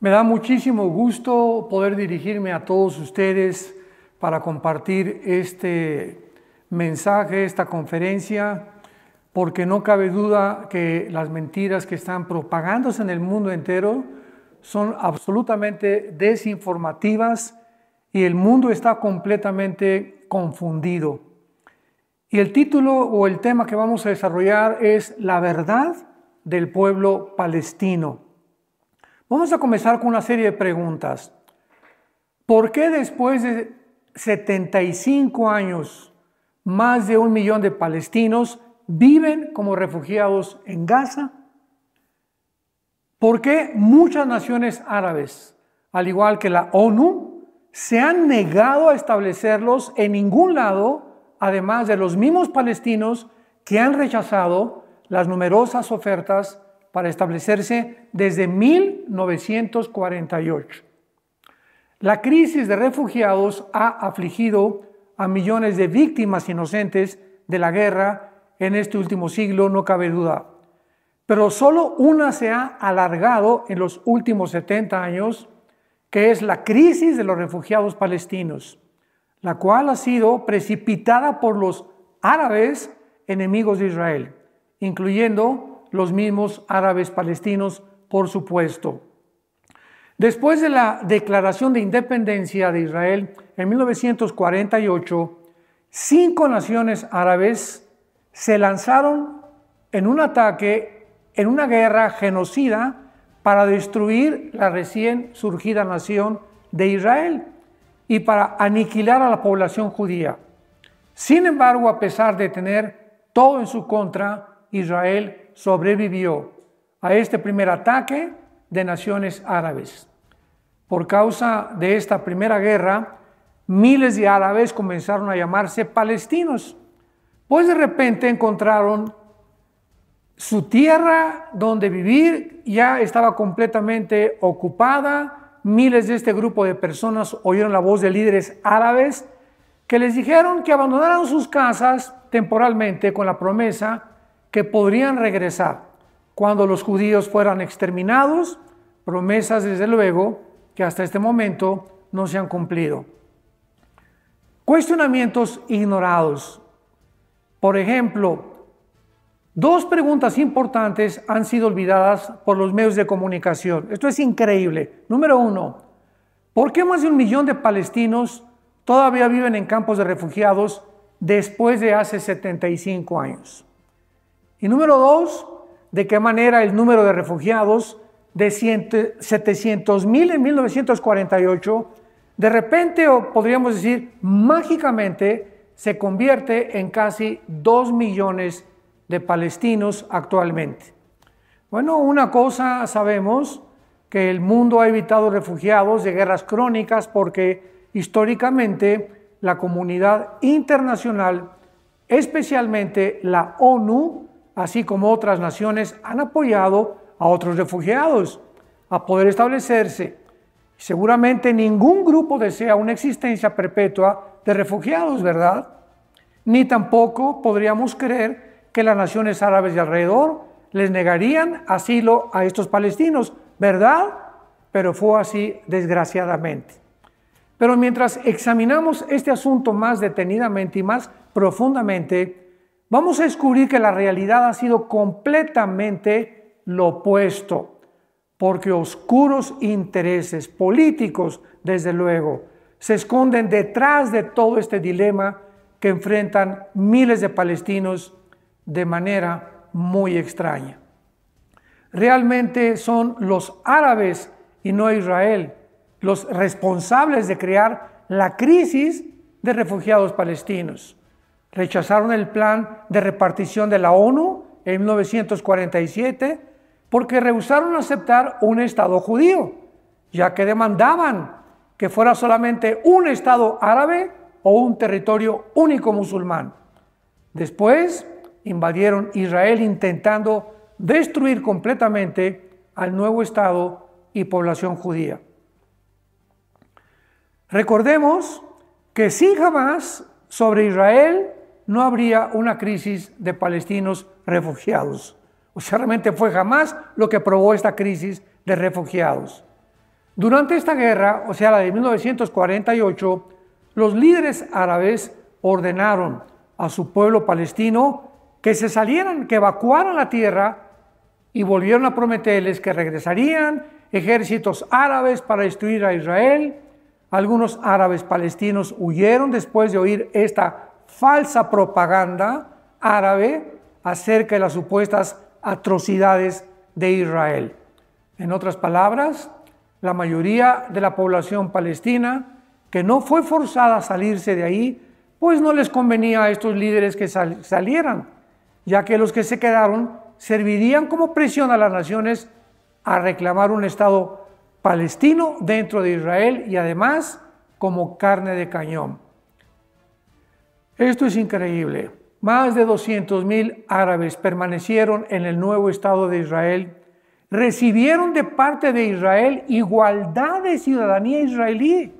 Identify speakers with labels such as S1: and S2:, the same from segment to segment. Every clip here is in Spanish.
S1: Me da muchísimo gusto poder dirigirme a todos ustedes para compartir este mensaje, esta conferencia, porque no cabe duda que las mentiras que están propagándose en el mundo entero son absolutamente desinformativas y el mundo está completamente confundido. Y el título o el tema que vamos a desarrollar es La verdad del pueblo palestino. Vamos a comenzar con una serie de preguntas. ¿Por qué después de 75 años más de un millón de palestinos viven como refugiados en Gaza? ¿Por qué muchas naciones árabes, al igual que la ONU, se han negado a establecerlos en ningún lado, además de los mismos palestinos que han rechazado las numerosas ofertas para establecerse desde 1948. La crisis de refugiados ha afligido a millones de víctimas inocentes de la guerra en este último siglo, no cabe duda. Pero solo una se ha alargado en los últimos 70 años, que es la crisis de los refugiados palestinos, la cual ha sido precipitada por los árabes enemigos de Israel, incluyendo los mismos árabes palestinos, por supuesto. Después de la declaración de independencia de Israel en 1948, cinco naciones árabes se lanzaron en un ataque, en una guerra genocida, para destruir la recién surgida nación de Israel y para aniquilar a la población judía. Sin embargo, a pesar de tener todo en su contra, Israel sobrevivió a este primer ataque de naciones árabes. Por causa de esta primera guerra, miles de árabes comenzaron a llamarse palestinos, pues de repente encontraron su tierra donde vivir ya estaba completamente ocupada. Miles de este grupo de personas oyeron la voz de líderes árabes que les dijeron que abandonaran sus casas temporalmente con la promesa que podrían regresar cuando los judíos fueran exterminados, promesas desde luego que hasta este momento no se han cumplido. Cuestionamientos ignorados. Por ejemplo, dos preguntas importantes han sido olvidadas por los medios de comunicación. Esto es increíble. Número uno, ¿por qué más de un millón de palestinos todavía viven en campos de refugiados después de hace 75 años? Y número dos, de qué manera el número de refugiados de 700 mil en 1948, de repente, o podríamos decir mágicamente, se convierte en casi 2 millones de palestinos actualmente. Bueno, una cosa sabemos, que el mundo ha evitado refugiados de guerras crónicas porque históricamente la comunidad internacional, especialmente la ONU, así como otras naciones, han apoyado a otros refugiados a poder establecerse. Seguramente ningún grupo desea una existencia perpetua de refugiados, ¿verdad? Ni tampoco podríamos creer que las naciones árabes de alrededor les negarían asilo a estos palestinos, ¿verdad? Pero fue así desgraciadamente. Pero mientras examinamos este asunto más detenidamente y más profundamente, vamos a descubrir que la realidad ha sido completamente lo opuesto, porque oscuros intereses políticos, desde luego, se esconden detrás de todo este dilema que enfrentan miles de palestinos de manera muy extraña. Realmente son los árabes y no Israel los responsables de crear la crisis de refugiados palestinos rechazaron el plan de repartición de la ONU en 1947 porque rehusaron aceptar un Estado judío, ya que demandaban que fuera solamente un Estado árabe o un territorio único musulmán. Después invadieron Israel intentando destruir completamente al nuevo Estado y población judía. Recordemos que sin jamás sobre Israel no habría una crisis de palestinos refugiados. O sea, realmente fue jamás lo que probó esta crisis de refugiados. Durante esta guerra, o sea, la de 1948, los líderes árabes ordenaron a su pueblo palestino que se salieran, que evacuaran la tierra y volvieron a prometerles que regresarían ejércitos árabes para destruir a Israel. Algunos árabes palestinos huyeron después de oír esta falsa propaganda árabe acerca de las supuestas atrocidades de Israel. En otras palabras, la mayoría de la población palestina que no fue forzada a salirse de ahí, pues no les convenía a estos líderes que salieran, ya que los que se quedaron servirían como presión a las naciones a reclamar un Estado palestino dentro de Israel y además como carne de cañón. Esto es increíble. Más de 200.000 árabes permanecieron en el nuevo Estado de Israel, recibieron de parte de Israel igualdad de ciudadanía israelí.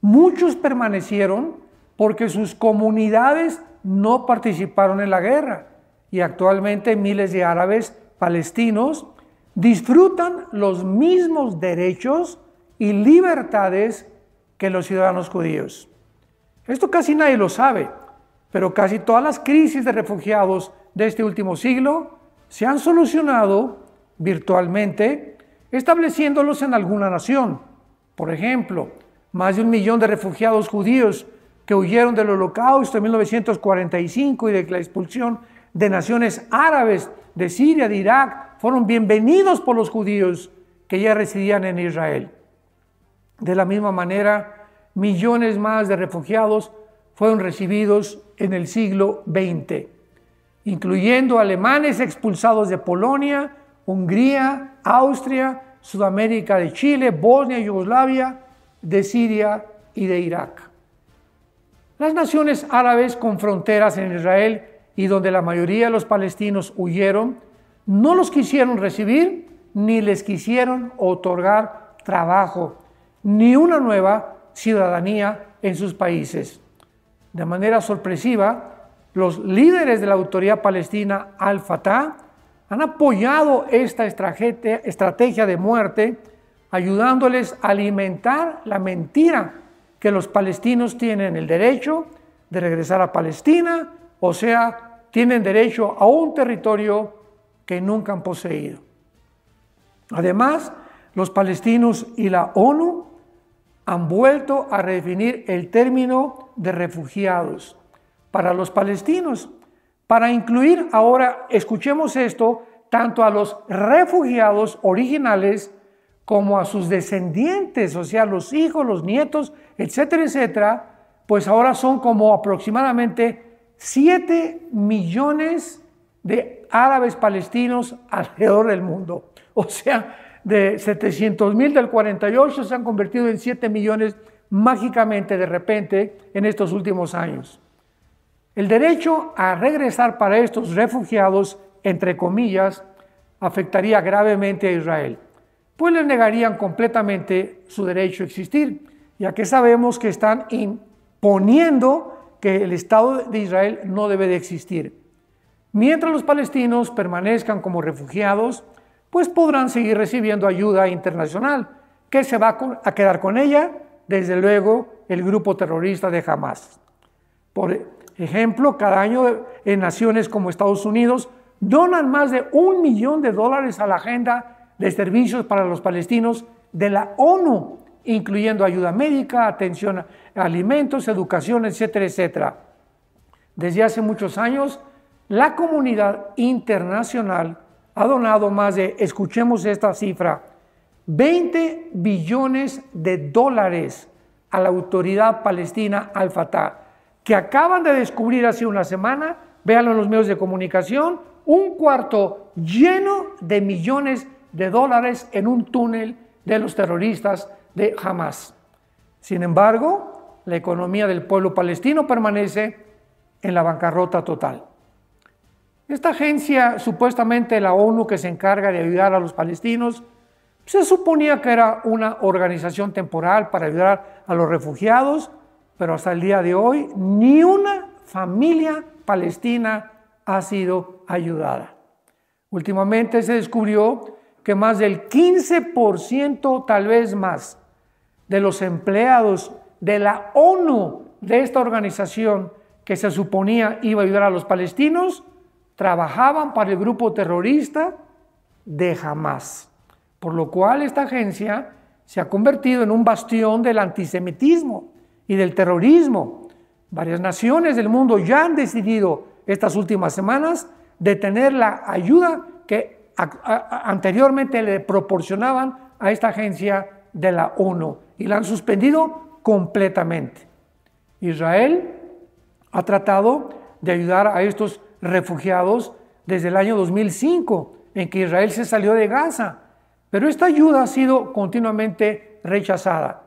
S1: Muchos permanecieron porque sus comunidades no participaron en la guerra y actualmente miles de árabes palestinos disfrutan los mismos derechos y libertades que los ciudadanos judíos. Esto casi nadie lo sabe pero casi todas las crisis de refugiados de este último siglo se han solucionado virtualmente estableciéndolos en alguna nación. Por ejemplo, más de un millón de refugiados judíos que huyeron del holocausto en 1945 y de la expulsión de naciones árabes de Siria, de Irak, fueron bienvenidos por los judíos que ya residían en Israel. De la misma manera, millones más de refugiados fueron recibidos en el siglo XX, incluyendo alemanes expulsados de Polonia, Hungría, Austria, Sudamérica de Chile, Bosnia y Yugoslavia, de Siria y de Irak. Las naciones árabes con fronteras en Israel y donde la mayoría de los palestinos huyeron, no los quisieron recibir ni les quisieron otorgar trabajo, ni una nueva ciudadanía en sus países de manera sorpresiva, los líderes de la autoridad palestina Al-Fatah han apoyado esta estrategia de muerte, ayudándoles a alimentar la mentira que los palestinos tienen el derecho de regresar a Palestina, o sea, tienen derecho a un territorio que nunca han poseído. Además, los palestinos y la ONU han vuelto a redefinir el término de refugiados para los palestinos, para incluir ahora, escuchemos esto, tanto a los refugiados originales como a sus descendientes, o sea, los hijos, los nietos, etcétera, etcétera, pues ahora son como aproximadamente 7 millones de árabes palestinos alrededor del mundo. O sea, de 700 mil del 48 se han convertido en 7 millones mágicamente de repente en estos últimos años. El derecho a regresar para estos refugiados, entre comillas, afectaría gravemente a Israel, pues les negarían completamente su derecho a existir, ya que sabemos que están imponiendo que el Estado de Israel no debe de existir. Mientras los palestinos permanezcan como refugiados, pues podrán seguir recibiendo ayuda internacional. ¿Qué se va a quedar con ella? Desde luego, el grupo terrorista de Hamas. Por ejemplo, cada año en naciones como Estados Unidos donan más de un millón de dólares a la agenda de servicios para los palestinos de la ONU, incluyendo ayuda médica, atención a alimentos, educación, etcétera, etcétera. Desde hace muchos años, la comunidad internacional ha donado más de, escuchemos esta cifra, 20 billones de dólares a la autoridad palestina Al-Fatah, que acaban de descubrir hace una semana, véanlo en los medios de comunicación, un cuarto lleno de millones de dólares en un túnel de los terroristas de Hamas. Sin embargo, la economía del pueblo palestino permanece en la bancarrota total. Esta agencia, supuestamente la ONU que se encarga de ayudar a los palestinos, se suponía que era una organización temporal para ayudar a los refugiados, pero hasta el día de hoy ni una familia palestina ha sido ayudada. Últimamente se descubrió que más del 15%, tal vez más, de los empleados de la ONU, de esta organización que se suponía iba a ayudar a los palestinos, trabajaban para el grupo terrorista de Hamas, por lo cual esta agencia se ha convertido en un bastión del antisemitismo y del terrorismo. Varias naciones del mundo ya han decidido estas últimas semanas detener la ayuda que anteriormente le proporcionaban a esta agencia de la ONU y la han suspendido completamente. Israel ha tratado de ayudar a estos refugiados desde el año 2005, en que Israel se salió de Gaza. Pero esta ayuda ha sido continuamente rechazada.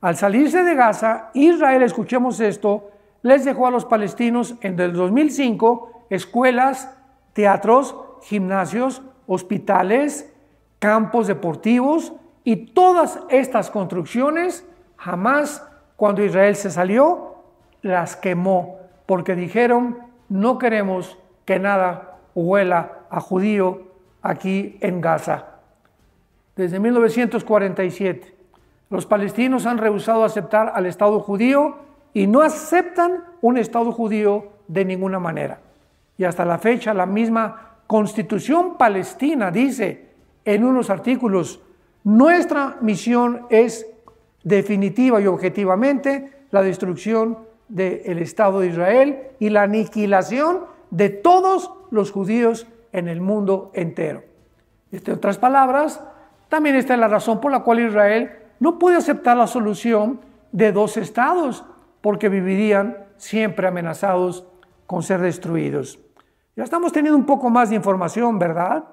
S1: Al salirse de Gaza, Israel, escuchemos esto, les dejó a los palestinos en el 2005 escuelas, teatros, gimnasios, hospitales, campos deportivos y todas estas construcciones jamás cuando Israel se salió las quemó porque dijeron no queremos que nada huela a judío aquí en Gaza. Desde 1947, los palestinos han rehusado aceptar al Estado judío y no aceptan un Estado judío de ninguna manera. Y hasta la fecha la misma Constitución palestina dice en unos artículos, nuestra misión es definitiva y objetivamente la destrucción del Estado de Israel y la aniquilación de todos los judíos en el mundo entero. En otras palabras, también esta es la razón por la cual Israel no puede aceptar la solución de dos estados, porque vivirían siempre amenazados con ser destruidos. Ya estamos teniendo un poco más de información, ¿verdad?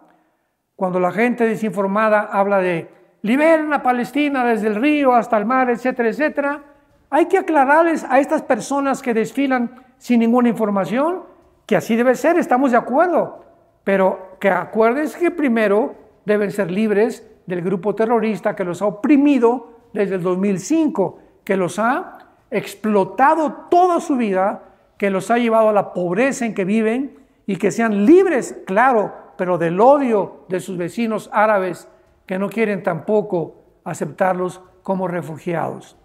S1: Cuando la gente desinformada habla de liberen a Palestina desde el río hasta el mar, etcétera, etcétera, hay que aclararles a estas personas que desfilan sin ninguna información que así debe ser, estamos de acuerdo, pero que acuerdes que primero deben ser libres del grupo terrorista que los ha oprimido desde el 2005, que los ha explotado toda su vida, que los ha llevado a la pobreza en que viven y que sean libres, claro, pero del odio de sus vecinos árabes que no quieren tampoco aceptarlos como refugiados.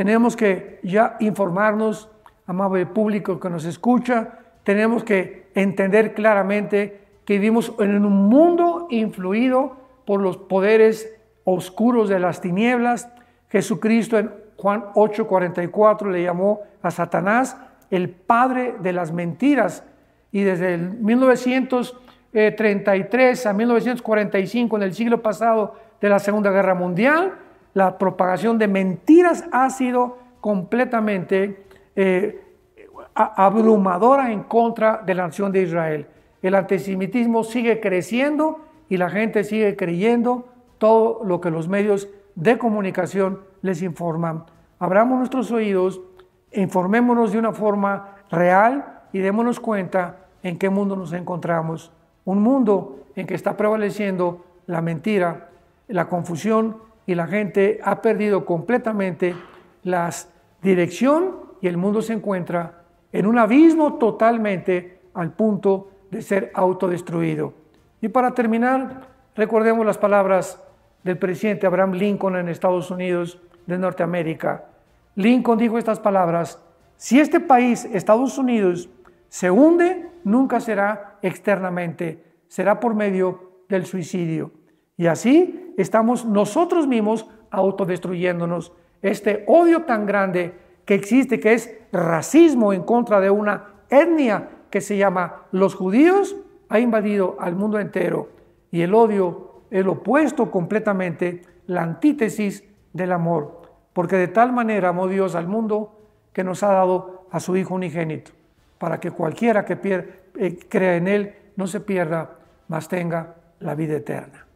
S1: Tenemos que ya informarnos, amable público que nos escucha, tenemos que entender claramente que vivimos en un mundo influido por los poderes oscuros de las tinieblas. Jesucristo en Juan 8:44 le llamó a Satanás el padre de las mentiras. Y desde el 1933 a 1945, en el siglo pasado de la Segunda Guerra Mundial, la propagación de mentiras ha sido completamente eh, abrumadora en contra de la nación de Israel. El antisemitismo sigue creciendo y la gente sigue creyendo todo lo que los medios de comunicación les informan. Abramos nuestros oídos, informémonos de una forma real y démonos cuenta en qué mundo nos encontramos. Un mundo en que está prevaleciendo la mentira, la confusión y la gente ha perdido completamente la dirección y el mundo se encuentra en un abismo totalmente al punto de ser autodestruido. Y para terminar, recordemos las palabras del presidente Abraham Lincoln en Estados Unidos de Norteamérica. Lincoln dijo estas palabras, si este país, Estados Unidos, se hunde, nunca será externamente, será por medio del suicidio. Y así estamos nosotros mismos autodestruyéndonos. Este odio tan grande que existe, que es racismo en contra de una etnia que se llama los judíos, ha invadido al mundo entero. Y el odio, el opuesto completamente, la antítesis del amor. Porque de tal manera amó Dios al mundo que nos ha dado a su Hijo unigénito, para que cualquiera que eh, crea en Él no se pierda, mas tenga la vida eterna.